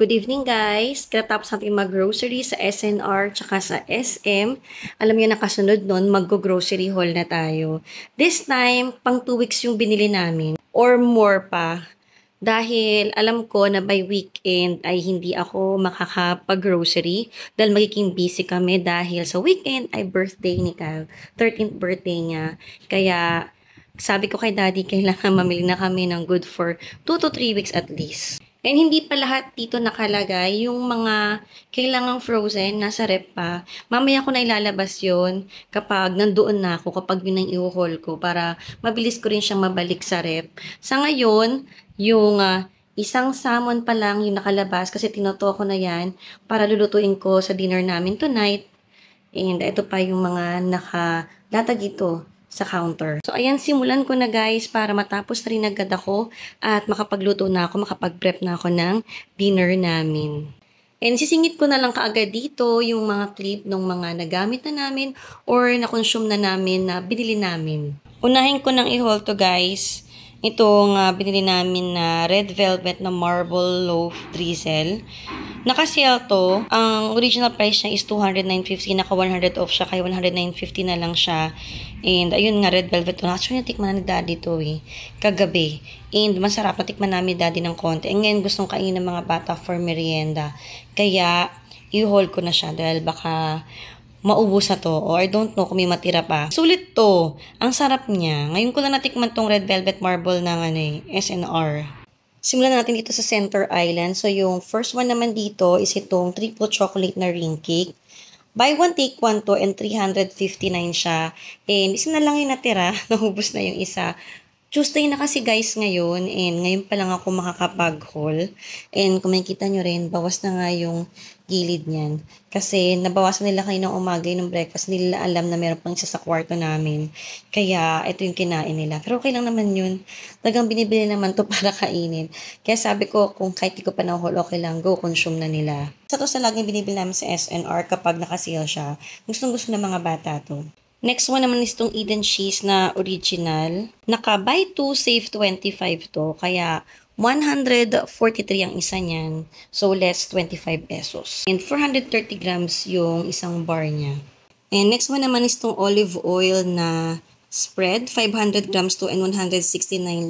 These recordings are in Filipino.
Good evening guys! Katapos natin mag-grocery sa SNR tsaka sa SM. Alam niyo nakasunod nun, mag-grocery haul na tayo. This time, pang 2 weeks yung binili namin. Or more pa. Dahil alam ko na by weekend ay hindi ako makakapag-grocery dahil magiging busy kami dahil sa weekend ay birthday ni Kyle. 13th birthday niya. Kaya sabi ko kay daddy, kailangan mamili na kami ng good for 2 to 3 weeks at least. Ngayon, hindi pa lahat dito nakalagay. Yung mga kailangang frozen, nasa rep pa. Mamaya ko na ilalabas yon kapag nandoon na ako, kapag yun ang i-haul ko para mabilis ko rin siyang mabalik sa rep. Sa ngayon, yung uh, isang salmon pa lang yung nakalabas kasi tinoto ko na yan para lulutuin ko sa dinner namin tonight. And ito pa yung mga nakalatag ito sa counter. So, ayan, simulan ko na guys para matapos na rin agad ako at makapagluto na ako, makapag-prep na ako ng dinner namin. And sisingit ko na lang kaagad dito yung mga clip ng mga nagamit na namin or na-consume na namin na binili namin. Unahin ko nang i-haul to guys Itong uh, ah, binili namin na red velvet na marble loaf drizzle. naka to. Ang original price niya is 209.50. Naka 100 off siya. Kaya 109.50 na lang siya. And ayun nga, red velvet to. Actually, natikman na ni daddy to eh. Kagabi. And masarap. Natikman namin daddy ng konti. And ngayon, gustong kainin ng mga bata for merienda. Kaya, i hold ko na siya. Dahil baka maubos na to or I don't know kung may matira pa. Sulit to. Ang sarap niya. Ngayon ko lang natikman tong red velvet marble ng ano eh, SNR. Simulan natin dito sa Center Island. So yung first one naman dito is itong triple chocolate na ring cake. Buy one, take one to and 359 siya. And isa na lang yung natira. Nahubos na yung isa. Tuesday na kasi guys ngayon and ngayon pa lang ako makakapag-haul. And kung makikita nyo rin, bawas na nga yung gilid niyan. Kasi nabawasan nila kaninang umaga yung breakfast, nila alam na meron pang isa sa kwarto namin. Kaya ito yung kinain nila. Pero okay lang naman yun. Talagang binibili naman to para kainin. Kaya sabi ko, kung kahit di ko pa nahuhol, okay lang, go, consume na nila. Sa to sa laging binibili namin sa SNR kapag nakasale siya, gustong gusto ng mga bata to. Next one naman is itong Eden Cheese na original. Naka buy 2 save 25 to. Kaya 143 ang isa niyan. So, less 25 pesos. And 430 grams yung isang bar niya. And next one naman is tong olive oil na spread. 500 grams to and 169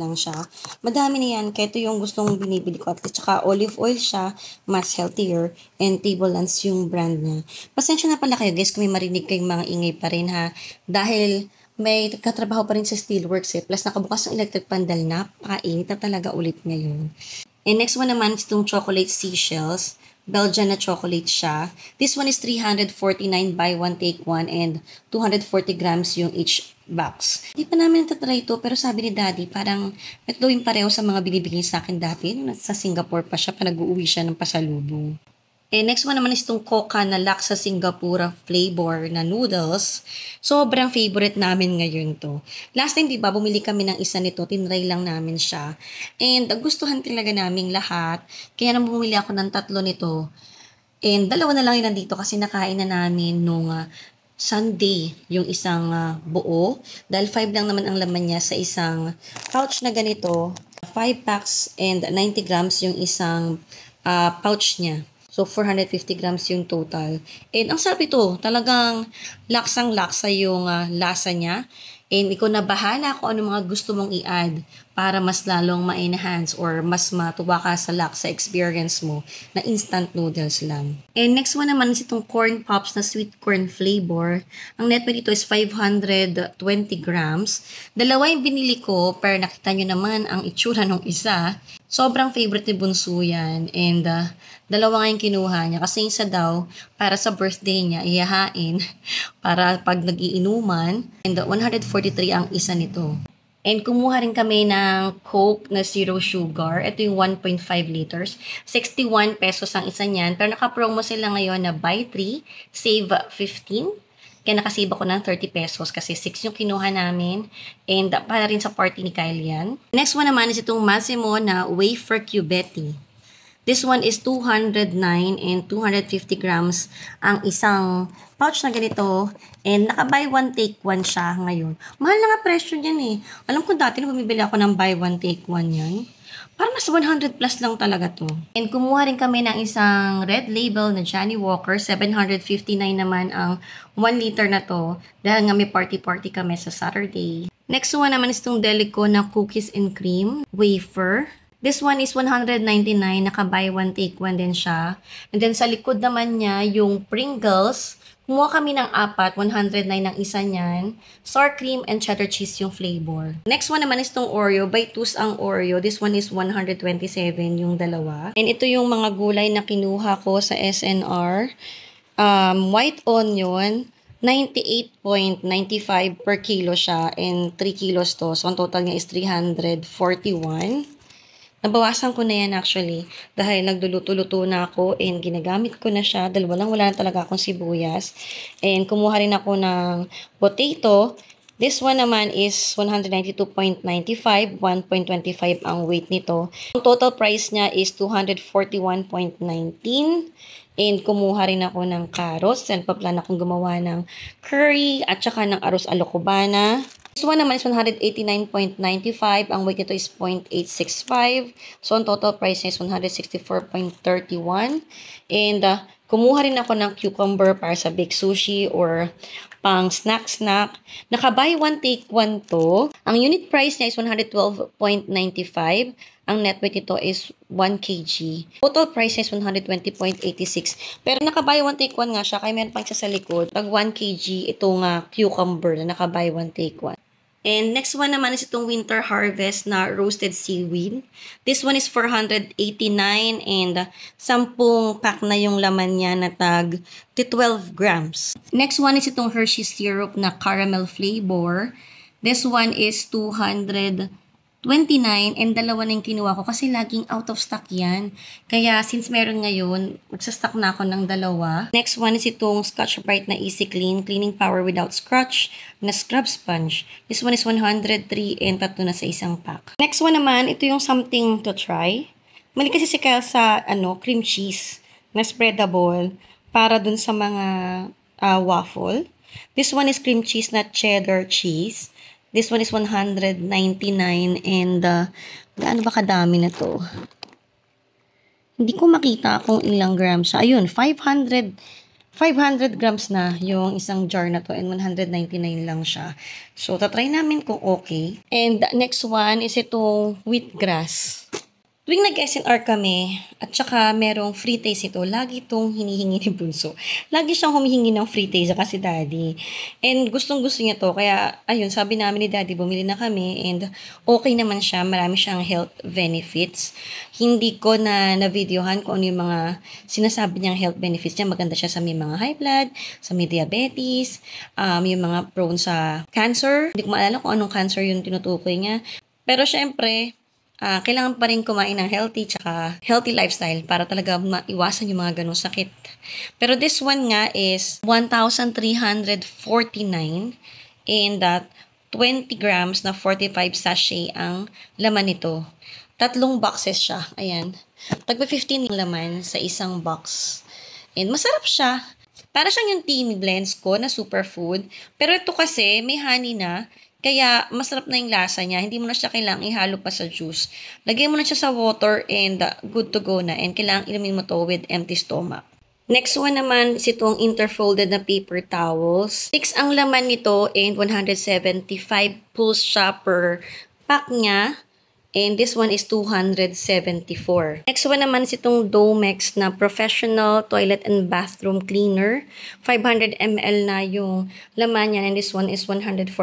lang siya. Madami na yan. Kaya ito yung gustong binibili ko. At saka olive oil siya, mas healthier. And Tablelands yung brand niya. Pasensya na pala kayo guys kung may marinig kayong mga ingay pa rin ha. Dahil may katrabaho pa rin sa steelworks eh. Plus nakabukas ng electric pandal na, pakainit na talaga ulit ngayon. And next one naman is itong chocolate seashells. Belgian na chocolate siya. This one is 349 by one take one and 240 grams yung each box. Hindi pa namin natatry ito pero sabi ni daddy parang at pareho sa mga binibigay sa akin dati sa Singapore pa siya pa nag-uwi siya ng pasalubong. And eh, next one naman is itong coca na laksa Singapura flavor na noodles. Sobrang favorite namin ngayon to. Last time, di ba, bumili kami ng isa nito. Tinray lang namin siya. And gustuhan talaga namin lahat. Kaya nang bumili ako ng tatlo nito. And dalawa na lang yun nandito kasi nakain na namin nung uh, Sunday yung isang uh, buo. Dahil 5 lang naman ang laman niya sa isang pouch na ganito. 5 packs and 90 grams yung isang uh, pouch niya. So, 450 grams yung total. And ang sarap ito, talagang laksang-laksa yung uh, lasa niya. And ikaw na bahala kung ano mga gusto mong i-add para mas lalong ma-enhance or mas matuwa ka sa laksa experience mo na instant noodles lang. And next one naman is itong corn pops na sweet corn flavor. Ang net weight dito is 520 grams. Dalawa yung binili ko pero nakita nyo naman ang itsura ng isa sobrang favorite ni Bunso yan. And uh, dalawa nga yung kinuha niya. Kasi yung isa daw, para sa birthday niya, iyahain. Para pag nagiinuman. And uh, 143 ang isa nito. And kumuha rin kami ng Coke na zero sugar. Ito yung 1.5 liters. 61 pesos ang isa niyan. Pero nakapromo sila ngayon na buy 3, save 15. Kaya nakasiba ko ng 30 pesos kasi 6 yung kinuha namin. And para rin sa party ni Kyle yan. Next one naman is itong Massimo na Wafer Cubetti. This one is 209 and 250 grams ang isang pouch na ganito. And naka-buy one, take one siya ngayon. Mahal na nga presyo niyan eh. Alam ko dati nung bumibili ako ng buy one, take one yan. Parang mas 100 plus lang talaga to. And kumuha rin kami ng isang red label na Johnny Walker. 759 naman ang 1 liter na to. Dahil nga may party-party kami sa Saturday. Next one naman is itong Delico na cookies and cream wafer. This one is 199, naka buy one take one din siya. And then sa likod naman niya yung Pringles Kumuha kami ng apat, 109 ang isa niyan. Sour cream and cheddar cheese yung flavor. Next one naman is tong Oreo. By twos ang Oreo. This one is 127 yung dalawa. And ito yung mga gulay na kinuha ko sa SNR. Um, white onion, 98.95 per kilo siya and 3 kilos to. So, ang total niya is 341. Nabawasan ko na yan actually dahil nagluluto-luto na ako and ginagamit ko na siya dahil walang wala na talaga akong sibuyas. And kumuha rin ako ng potato. This one naman is 192.95, 1.25 ang weight nito. Ang total price niya is 241.19. And kumuha rin ako ng carrots. And paplan akong gumawa ng curry at saka ng aros alokobana. This one naman is 189.95. Ang weight nito is 0.865. So, ang total price niya is 164.31. And, uh, kumuha rin ako ng cucumber para sa big sushi or pang snack-snack. Naka buy one, take one to. Ang unit price niya is 112.95. Ang net weight nito is 1 kg. Total price niya is 120.86. Pero naka buy one, take one nga siya. Kaya meron pang siya sa likod. Pag 1 kg, itong uh, cucumber na naka buy one, take one. And next one naman is itong winter harvest na roasted seaweed. This one is 489 and 10 pack na yung laman niya na tag 12 grams. Next one is itong Hershey syrup na caramel flavor. This one is 200 29 and dalawa na yung kinuha ko kasi laging out of stock yan. Kaya since meron ngayon, magsastock na ako ng dalawa. Next one is itong Scotch Brite na Easy Clean, Cleaning Power Without Scratch na Scrub Sponge. This one is 103 and tatlo na sa isang pack. Next one naman, ito yung something to try. Mali kasi si Kyle sa ano, cream cheese na spreadable para dun sa mga uh, waffle. This one is cream cheese na cheddar cheese. This one is 199 and uh, gaano ba kadami na to? Hindi ko makita kung ilang grams siya. Ayun, 500 500 grams na yung isang jar na to and 199 lang siya. So, tatry namin kung okay. And next one is itong wheatgrass. Tuwing nag-SNR kami, at saka merong free taste ito, lagi itong hinihingi ni Bunso. Lagi siyang humihingi ng free taste kasi daddy. And gustong gusto niya to, kaya ayun, sabi namin ni daddy, bumili na kami and okay naman siya, marami siyang health benefits. Hindi ko na na-videohan kung ano yung mga sinasabi niyang health benefits niya. Maganda siya sa may mga high blood, sa may diabetes, um, yung mga prone sa cancer. Hindi ko maalala kung anong cancer yung tinutukoy niya. Pero syempre, uh, kailangan pa rin kumain ng healthy tsaka healthy lifestyle para talaga maiwasan yung mga ganong sakit. Pero this one nga is 1,349 in that 20 grams na 45 sachet ang laman nito. Tatlong boxes siya. Ayan. Tagpa 15 yung laman sa isang box. And masarap siya. Para siyang yung tea ni blends ko na superfood. Pero ito kasi may honey na. Kaya, masarap na yung lasa niya. Hindi mo na siya kailangang ihalo pa sa juice. Lagay mo na siya sa water and uh, good to go na. And kailangang inumin mo to with empty stomach. Next one naman is itong interfolded na paper towels. 6 ang laman nito and 175 pulls shopper pack niya. And this one is 274. Next one naman is itong Domex na Professional Toilet and Bathroom Cleaner. 500 ml na yung laman niya. And this one is 144.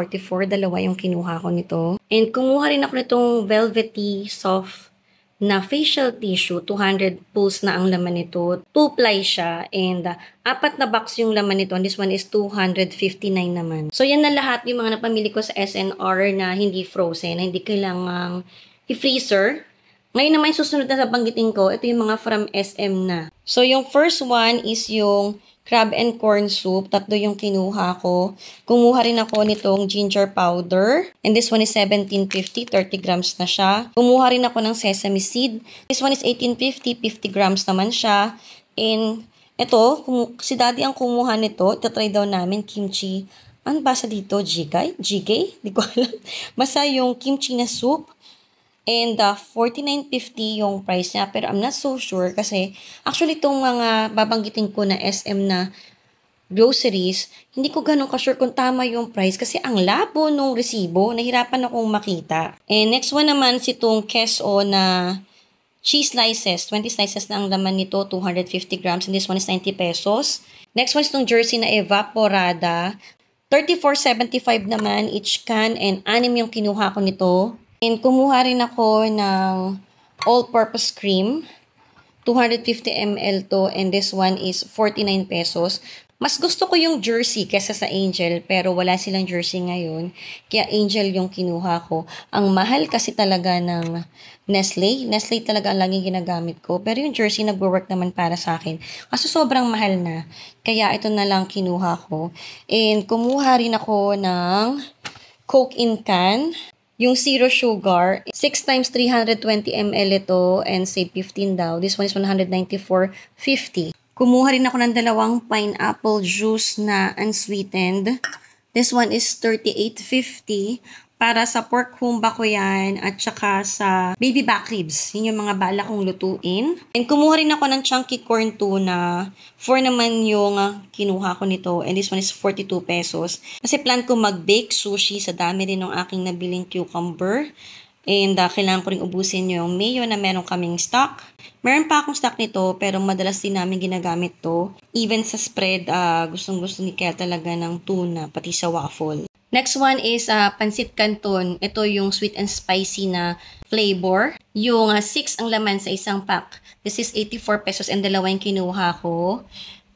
Dalawa yung kinuha ko nito. And kumuha rin ako nitong Velvety Soft na facial tissue, 200 pulls na ang laman nito. 2-ply siya and uh, apat na box yung laman nito. And this one is 259 naman. So yan na lahat yung mga napamili ko sa SNR na hindi frozen, na hindi kailangang i-freezer. Ngayon naman susunod na sa banggitin ko, ito yung mga from SM na. So yung first one is yung crab and corn soup. Tatlo yung kinuha ko. Kumuha rin ako nitong ginger powder. And this one is 1750, 30 grams na siya. Kumuha rin ako ng sesame seed. This one is 1850, 50 grams naman siya. And ito, si daddy ang kumuha nito. try daw namin kimchi. Ano basa dito? Jigay? Jigay? Di ko alam. Basta yung kimchi na soup. And uh, 49.50 yung price niya. Pero I'm not so sure kasi actually itong mga babanggitin ko na SM na groceries, hindi ko ganun ka-sure kung tama yung price kasi ang labo nung resibo, nahirapan akong makita. And next one naman si itong queso na cheese slices. 20 slices na ang laman nito, 250 grams. And this one is 90 pesos. Next one is itong jersey na evaporada. 34.75 naman each can and anim yung kinuha ko nito. And kumuha rin ako ng all-purpose cream. 250 ml to and this one is 49 pesos. Mas gusto ko yung jersey kesa sa Angel pero wala silang jersey ngayon. Kaya Angel yung kinuha ko. Ang mahal kasi talaga ng Nestle. Nestle talaga ang laging ginagamit ko. Pero yung jersey nagwo-work naman para sa akin. Kaso sobrang mahal na. Kaya ito na lang kinuha ko. And kumuha rin ako ng Coke in Can. Yung zero sugar, 6 times 320 ml ito and say 15 daw. This one is 194.50. Kumuha rin ako ng dalawang pineapple juice na unsweetened. This one is 38.50 para sa pork humba ko yan at saka sa baby back ribs. Yun yung mga bala kong lutuin. And kumuha rin ako ng chunky corn tuna. for naman yung ah, kinuha ko nito and this one is 42 pesos. Kasi plan ko mag-bake sushi sa dami rin ng aking nabiling cucumber. And uh, kailangan ko rin ubusin yung mayo na meron kaming stock. Meron pa akong stock nito pero madalas din namin ginagamit to. Even sa spread, uh, ah, gustong gusto ni Kel talaga ng tuna pati sa waffle. Next one is uh, Pansit Canton. Ito yung sweet and spicy na flavor. Yung 6 uh, ah, ang laman sa isang pack. This is 84 pesos and dalawa yung kinuha ko.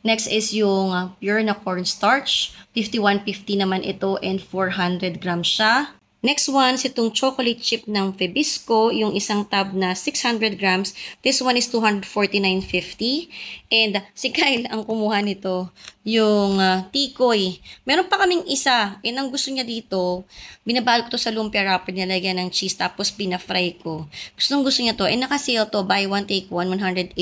Next is yung uh, pure na cornstarch. 51.50 naman ito and 400 grams siya. Next one, itong chocolate chip ng Febisco, yung isang tub na 600 grams. This one is 249.50. And si Kyle ang kumuha nito yung uh, tikoy. Meron pa kaming isa. Yan ang gusto niya dito. Binabalik ko to sa lumpia wrapper. Nilagyan ng cheese. Tapos pinafry ko. Gustong gusto niya to. Eh, nakasale to. Buy one, take one. 183.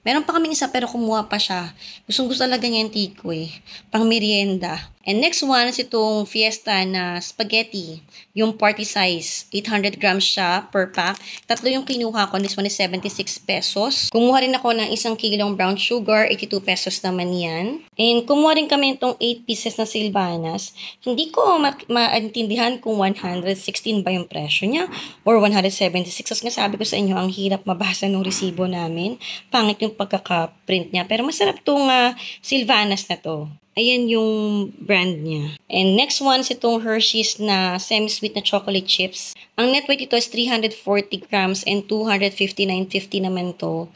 Meron pa kaming isa pero kumuha pa siya. Gustong gusto talaga niya yung tikoy. Pang merienda. And next one is itong fiesta na spaghetti. Yung party size. 800 grams siya per pack. Tatlo yung kinuha ko. This one is 76 pesos. Kumuha rin ako ng isang kilong brown sugar. 82 pesos naman yan. And kumuha rin kami itong 8 pieces na Silvanas. Hindi ko ma- maintindihan kung 116 ba yung presyo niya or 176. As nga sabi ko sa inyo, ang hirap mabasa ng resibo namin. Pangit yung pagkaka-print niya. Pero masarap itong uh, ah, Silvanas na to. Ayan yung brand niya. And next one is itong Hershey's na semi-sweet na chocolate chips. Ang net weight ito is 340 grams and 259.50 naman to.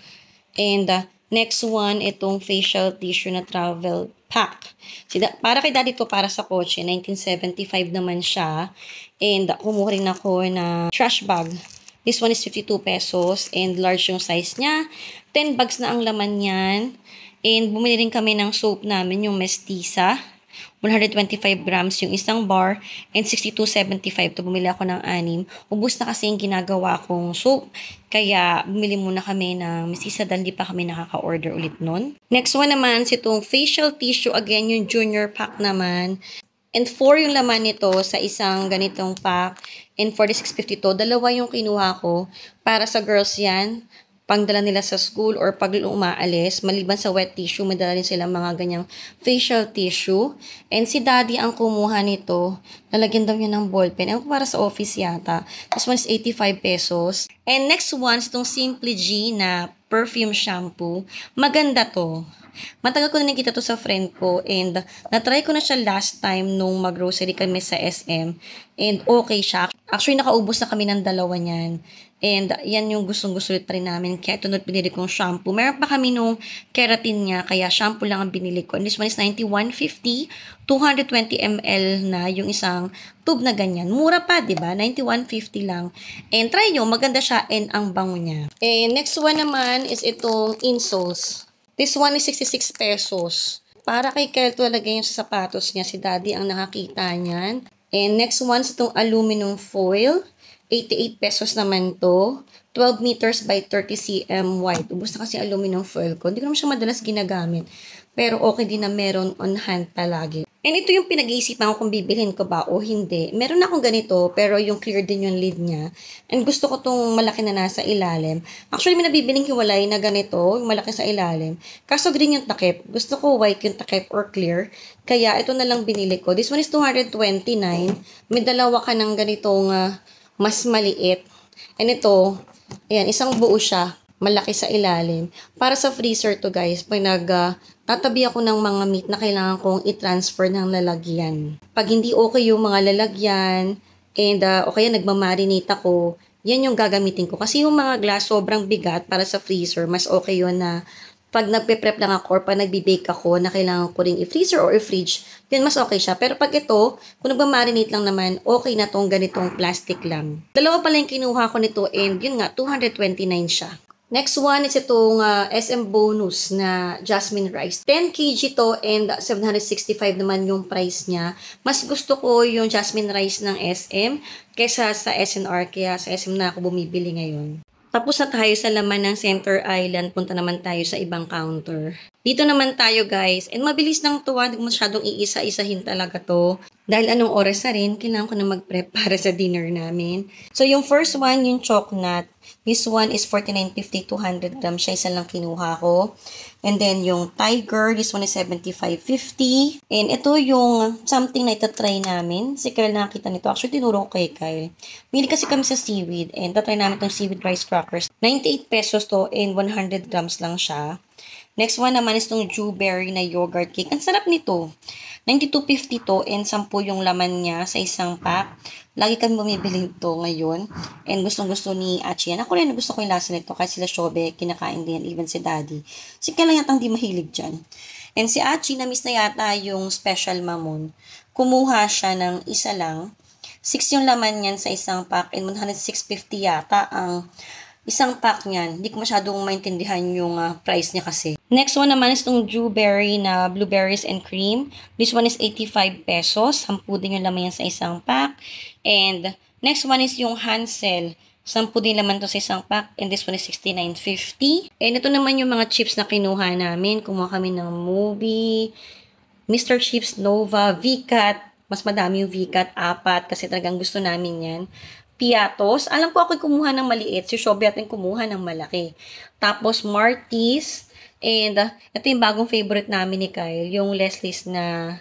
And uh, Next one, itong facial tissue na travel pack. Si da, para kay daddy to, para sa kotse, 1975 naman siya. And kumuha rin ako na trash bag. This one is 52 pesos and large yung size niya. 10 bags na ang laman niyan. And bumili rin kami ng soap namin, yung mestiza. 125 grams yung isang bar, and 62.75 to bumili ako ng anim. Ubus na kasi yung ginagawa kong soup, kaya bumili muna kami ng misisa dahil di pa kami nakaka-order ulit nun. Next one naman, si itong facial tissue, again yung junior pack naman. And 4 yung laman nito sa isang ganitong pack. And 46.52, dalawa yung kinuha ko. Para sa girls yan, pangdala nila sa school or pag umaalis, maliban sa wet tissue, may dala rin silang mga ganyang facial tissue. And si daddy ang kumuha nito, nalagyan daw niya ng ballpen. Ewan para sa office yata. This one is 85 pesos. And next one, itong Simply G na perfume shampoo. Maganda to. Matagal ko na nakita to sa friend ko and na-try ko na siya last time nung mag-grocery kami sa SM and okay siya. Actually, nakaubos na kami ng dalawa niyan. And yan yung gustong-gusto ulit pa rin namin. Kaya ito nun binili kong shampoo. Meron pa kami nung keratin niya, kaya shampoo lang ang binili ko. And this one is 91.50, 220 ml na yung isang tube na ganyan. Mura pa, di ba? 91.50 lang. And try nyo, maganda siya and ang bango niya. And next one naman is itong insoles. This one is 66 pesos. Para kay Kel talaga yung sa sapatos niya. Si Daddy ang nakakita niyan. And next one is itong aluminum foil. 88 pesos naman to. 12 meters by 30 cm wide. Ubus na kasi aluminum foil ko. Hindi ko naman siya madalas ginagamit. Pero okay din na meron on hand palagi. And ito yung pinag-iisipan ko kung bibilhin ko ba o hindi. Meron akong ganito, pero yung clear din yung lid niya. And gusto ko tong malaki na nasa ilalim. Actually, may nabibiling hiwalay na ganito, yung malaki sa ilalim. Kaso green yung takip. Gusto ko white yung takip or clear. Kaya ito na lang binili ko. This one is 229. May dalawa ka ng ganitong uh, mas maliit. And ito, ayan, isang buo siya, malaki sa ilalim. Para sa freezer to guys, pag nag, uh, tatabi ako ng mga meat na kailangan kong i-transfer ng lalagyan. Pag hindi okay yung mga lalagyan, and uh, o kaya nagmamarinate ako, yan yung gagamitin ko. Kasi yung mga glass sobrang bigat para sa freezer, mas okay yun na uh, pag nagpe-prep lang ako or pag nagbe-bake ako na kailangan ko rin i-freezer or i-fridge, yun mas okay siya. Pero pag ito, kung nagmamarinate lang naman, okay na tong ganitong plastic lang. Dalawa pala yung kinuha ko nito and yun nga, 229 siya. Next one is itong uh, ah, SM Bonus na Jasmine Rice. 10 kg to and 765 naman yung price niya. Mas gusto ko yung Jasmine Rice ng SM kesa sa SNR kaya sa SM na ako bumibili ngayon. Tapos na tayo sa laman ng Center Island, punta naman tayo sa ibang counter. Dito naman tayo guys, and mabilis nang tuwa, ah. hindi masyadong iisa-isahin talaga to. Dahil anong oras na rin, kailangan ko na mag-prep para sa dinner namin. So yung first one, yung chocnut. This one is 49.50, 200 grams siya. Isa lang kinuha ko. And then, yung Tiger, this one is 75.50. And ito yung something na itatry namin. Si Kyle nakakita nito. Actually, tinuro ko kay Kyle. Bili kasi kami sa seaweed. And tatry namin itong seaweed rice crackers. 98 pesos to and 100 grams lang siya. Next one naman is tong Jewberry na yogurt cake. Ang sarap nito. 92.50 to and 10 yung laman niya sa isang pack. Lagi kami bumibili ito ngayon. And gustong-gusto ni Achi yan. Ako rin gusto ko yung lasa nito kahit sila Shobe, kinakain din yan, even si Daddy. Si Kala yata hindi mahilig dyan. And si Achi, na-miss na yata yung special mamon. Kumuha siya ng isa lang. 6 yung laman niyan sa isang pack and 106.50 yata ang isang pack niyan. Hindi ko masyadong maintindihan yung uh, price niya kasi. Next one naman is itong Dewberry na blueberries and cream. This one is 85 pesos. 10 din yung laman yan sa isang pack. And next one is yung Hansel. 10 din laman to sa isang pack. And this one is 69.50. And ito naman yung mga chips na kinuha namin. Kumuha kami ng movie, Mr. Chips Nova, V-Cut. Mas madami yung V-Cut, apat. Kasi talagang gusto namin yan. Piatos. Alam ko ako'y kumuha ng maliit. Si Shobiat yung kumuha ng malaki. Tapos Martis. And uh, ito yung bagong favorite namin ni Kyle. Yung Leslie's na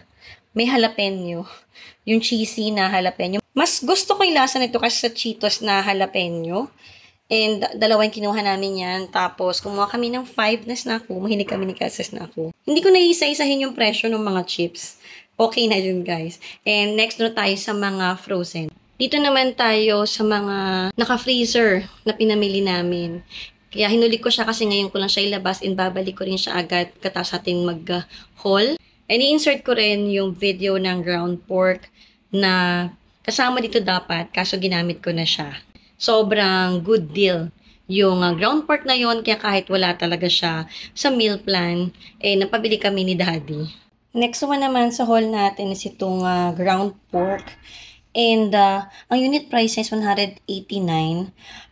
may jalapeno. Yung cheesy na jalapeno. Mas gusto ko yung lasa nito kasi sa Cheetos na jalapeno. And dalawa yung kinuha namin yan. Tapos, kumuha kami ng 5 na snack po. Mahilig kami ni Kat sa snack po. Hindi ko naiisa-isahin yung presyo ng mga chips. Okay na yun, guys. And next na tayo sa mga frozen. Dito naman tayo sa mga naka-freezer na pinamili namin. Kaya hinuli ko siya kasi ngayon ko lang siya ilabas and babalik ko rin siya agad katas ating mag-haul. And i-insert ko rin yung video ng ground pork na kasama dito dapat kaso ginamit ko na siya. Sobrang good deal yung ah, ground pork na yon kaya kahit wala talaga siya sa meal plan, eh napabili kami ni daddy. Next one naman sa haul natin is itong uh, ground pork And uh, ang unit price niya is 189.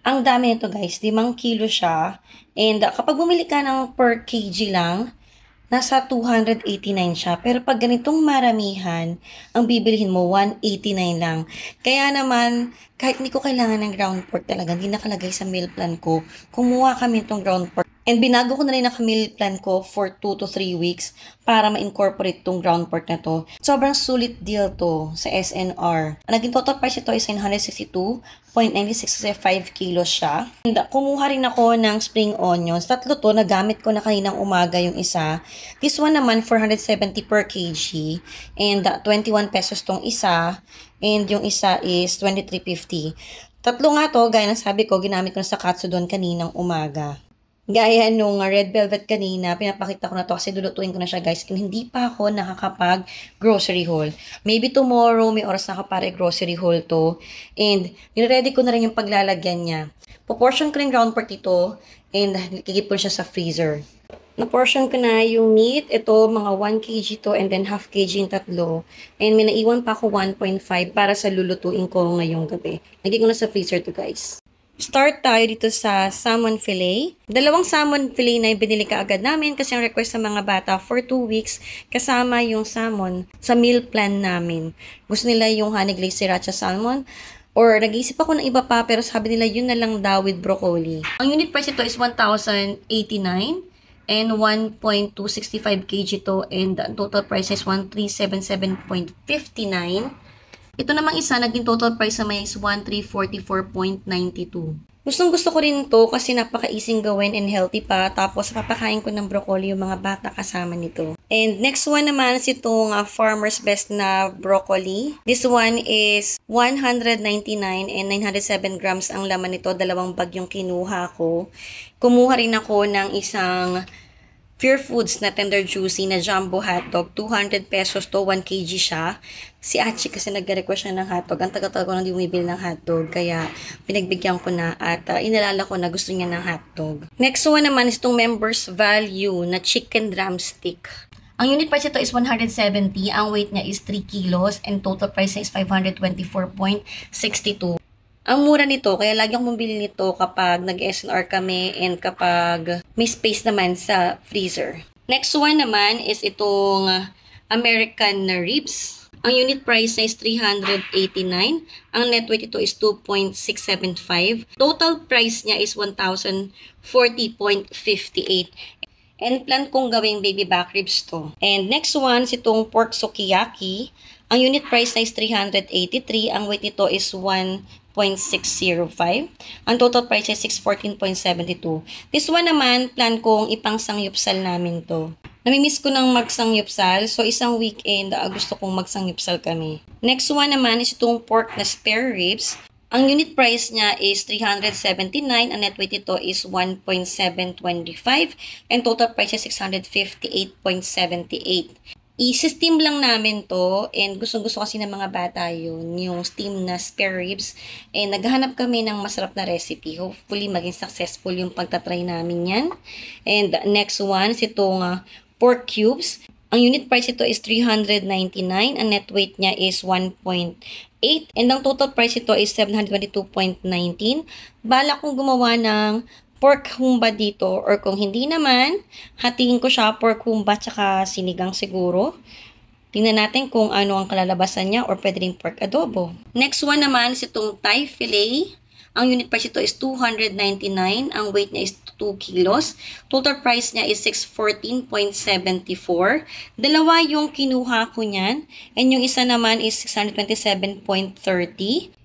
Ang dami nito guys, limang kilo siya. And uh, kapag bumili ka ng per kg lang, nasa 289 siya. Pero pag ganitong maramihan, ang bibilihin mo, 189 lang. Kaya naman, kahit hindi ko kailangan ng ground pork talaga, hindi nakalagay sa meal plan ko, kumuha kami itong ground pork And binago ko na rin ang meal plan ko for 2 to 3 weeks para ma-incorporate tong ground pork na to. Sobrang sulit deal to sa SNR. Ang naging total price ito is 962.9665 kilos siya. And kumuha rin ako ng spring onions. Tatlo to, nagamit ko na kaninang umaga yung isa. This one naman, 470 per kg. And 21 pesos tong isa. And yung isa is 23.50. Tatlo nga to, gaya ng sabi ko, ginamit ko na sa katsudon kaninang umaga. Gaya nung ah, red velvet kanina, pinapakita ko na to kasi lulutuin ko na siya guys. Hindi pa ako nakakapag grocery haul. Maybe tomorrow may oras na kapare grocery haul to. And niready ko na rin yung paglalagyan niya. Proportion ko na yung ground pork ito and kikip ko siya sa freezer. Na-portion ko na yung meat. Ito, mga 1 kg to and then half kg yung tatlo. And may naiwan pa ako 1.5 para sa lulutuin ko ngayong gabi. Naging ko na sa freezer to guys. Start tayo dito sa salmon fillet. Dalawang salmon fillet na yung binili ka agad namin kasi ang request ng mga bata for 2 weeks kasama yung salmon sa meal plan namin. Gusto nila yung honey glazed sriracha salmon or nag-iisip ako ng iba pa pero sabi nila yun na lang daw with broccoli. Ang unit price ito is 1,089 and 1.265 kg to and the total price is 1,377.59. Ito namang isa, naging total price na may is 1344.92. Gustong gusto ko rin to kasi napaka-easing gawin and healthy pa. Tapos papakain ko ng broccoli yung mga bata kasama nito. And next one naman is itong uh, Farmer's Best na broccoli. This one is 199 and 907 grams ang laman nito. Dalawang bag yung kinuha ko. Kumuha rin ako ng isang Pure Foods na tender juicy na jumbo hotdog, 200 pesos to 1 kg siya. Si Achi kasi nag request siya ng hotdog. Ang taga tagal ko nang di bumibili ng hotdog. Kaya pinagbigyan ko na at uh, inalala ko na gusto niya ng hotdog. Next one naman is itong members value na chicken drumstick. Ang unit price ito is 170, ang weight niya is 3 kilos, and total price is 524.62. Ang mura nito, kaya lagi akong bumili nito kapag nag-SNR kami and kapag may space naman sa freezer. Next one naman is itong American na ribs. Ang unit price na is 389. Ang net weight ito is 2.675. Total price niya is 1,040.58. And plan kong gawing baby back ribs to. And next one, itong pork sukiyaki. Ang unit price na is 383. Ang weight nito is 1 614.605. Ang total price is 614.72. This one naman, plan kong ipang ipangsangyupsal namin to. Namimiss ko ng magsangyupsal, so isang weekend uh, gusto kong magsangyupsal kami. Next one naman is itong pork na spare ribs. Ang unit price niya is 379, ang net weight ito is 1.725, and total price is 658.78 i-steam lang namin to and gusto gusto kasi ng mga bata yun, yung steam na spare ribs. And eh, naghanap kami ng masarap na recipe. Hopefully, maging successful yung pagtatry namin yan. And next one, itong uh, pork cubes. Ang unit price ito is 399. Ang net weight niya is 1.8. And ang total price ito is 722.19. Balak kong gumawa ng pork kumba dito or kung hindi naman, hatiin ko siya pork kumba tsaka sinigang siguro. Tingnan natin kung ano ang kalalabasan niya or pwede rin pork adobo. Next one naman is itong Thai filet. Ang unit price ito is 299. Ang weight niya is 2 kilos. Total price niya is 614.74. Dalawa yung kinuha ko niyan. And yung isa naman is 627.30.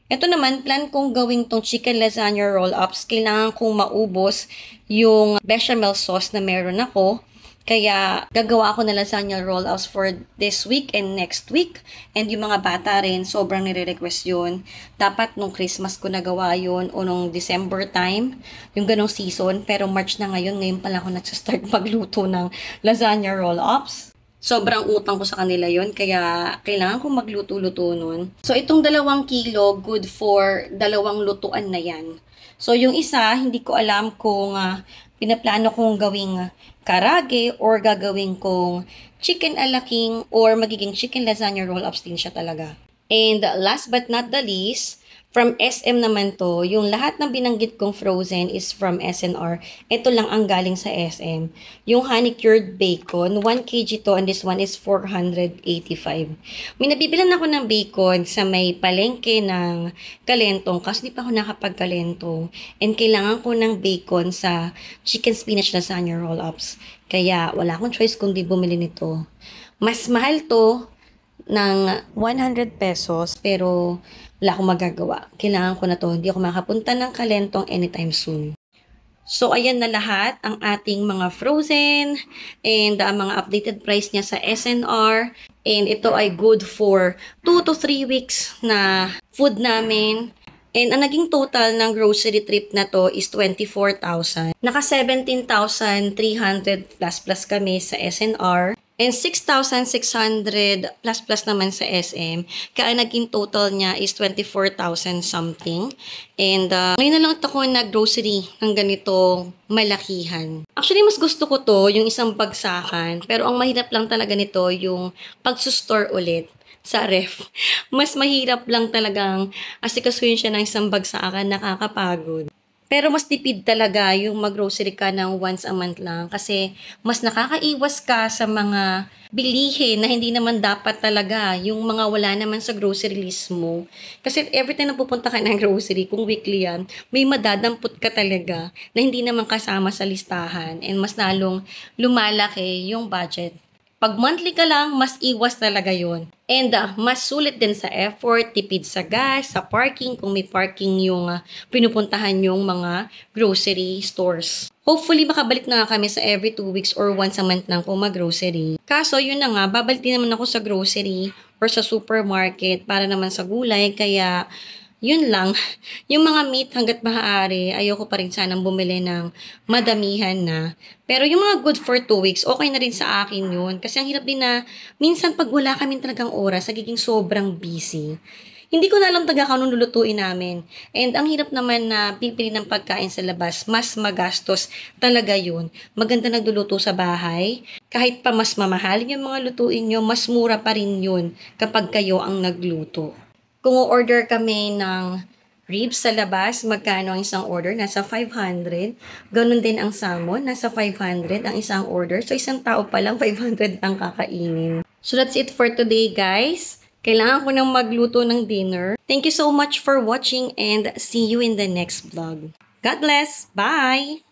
Ito naman, plan kong gawing tong chicken lasagna roll-ups. Kailangan kong maubos yung bechamel sauce na meron ako. Kaya gagawa ako na lasagna roll-ups for this week and next week. And yung mga bata rin, sobrang nire-request yun. Dapat nung Christmas ko nagawa yun o nung December time, yung ganong season. Pero March na ngayon, ngayon pala ako nagsastart magluto ng lasagna roll-ups. Sobrang utang ko sa kanila yon kaya kailangan kong magluto-luto nun. So, itong dalawang kilo, good for dalawang lutuan na yan. So, yung isa, hindi ko alam kung uh, pinaplano kong gawing karage or gagawin kong chicken alaking or magiging chicken lasagna roll-ups din siya talaga. And last but not the least, From SM naman to, yung lahat ng binanggit kong frozen is from SNR. Ito lang ang galing sa SM. Yung honey cured bacon, 1 kg to and this one is 485. May nabibilan ako ng bacon sa may palengke ng kalentong kasi di pa ako nakapagkalentong. And kailangan ko ng bacon sa chicken spinach lasagna roll-ups. Kaya wala akong choice kundi bumili nito. Mas mahal to ng 100 pesos pero wala akong magagawa. Kailangan ko na to. Hindi ako makapunta ng kalentong anytime soon. So, ayan na lahat ang ating mga frozen and ang uh, mga updated price niya sa SNR. And ito ay good for 2 to 3 weeks na food namin. And ang naging total ng grocery trip na to is 24,000. Naka 17,300 plus plus kami sa SNR. And 6,600 plus plus naman sa SM. Kaya naging total niya is 24,000 something. And uh, ngayon na lang ako nag-grocery ng ganitong malakihan. Actually, mas gusto ko to, yung isang bagsakan. Pero ang mahirap lang talaga nito, yung pagsustor ulit sa ref. Mas mahirap lang talagang asikasuhin siya ng isang bagsakan, nakakapagod. Pero mas tipid talaga yung mag-grocery ka ng once a month lang kasi mas nakakaiwas ka sa mga bilihin na hindi naman dapat talaga yung mga wala naman sa grocery list mo. Kasi every time na pupunta ka ng grocery, kung weekly yan, may madadampot ka talaga na hindi naman kasama sa listahan and mas lalong lumalaki yung budget pag monthly ka lang, mas iwas talaga yon. And uh, mas sulit din sa effort, tipid sa gas, sa parking kung may parking yung uh, pinupuntahan yung mga grocery stores. Hopefully, makabalik na nga kami sa every 2 weeks or once a month lang kung mag-grocery. Kaso, yun na nga, babalik din naman ako sa grocery or sa supermarket para naman sa gulay. Kaya, yun lang. Yung mga meat, hanggat maaari, ayoko pa rin sanang bumili ng madamihan na. Pero yung mga good for 2 weeks, okay na rin sa akin yun. Kasi ang hirap din na, minsan pag wala kami talagang oras, nagiging sobrang busy. Hindi ko na alam taga kanon lulutuin namin. And ang hirap naman na pipili ng pagkain sa labas, mas magastos talaga yun. Maganda nagluluto sa bahay. Kahit pa mas mamahal yung mga lutuin nyo, mas mura pa rin yun kapag kayo ang nagluto. Kung order kami ng ribs sa labas, magkano ang isang order? Nasa 500. Ganun din ang salmon, nasa 500 ang isang order. So, isang tao pa lang, 500 ang kakainin. So, that's it for today, guys. Kailangan ko nang magluto ng dinner. Thank you so much for watching and see you in the next vlog. God bless! Bye!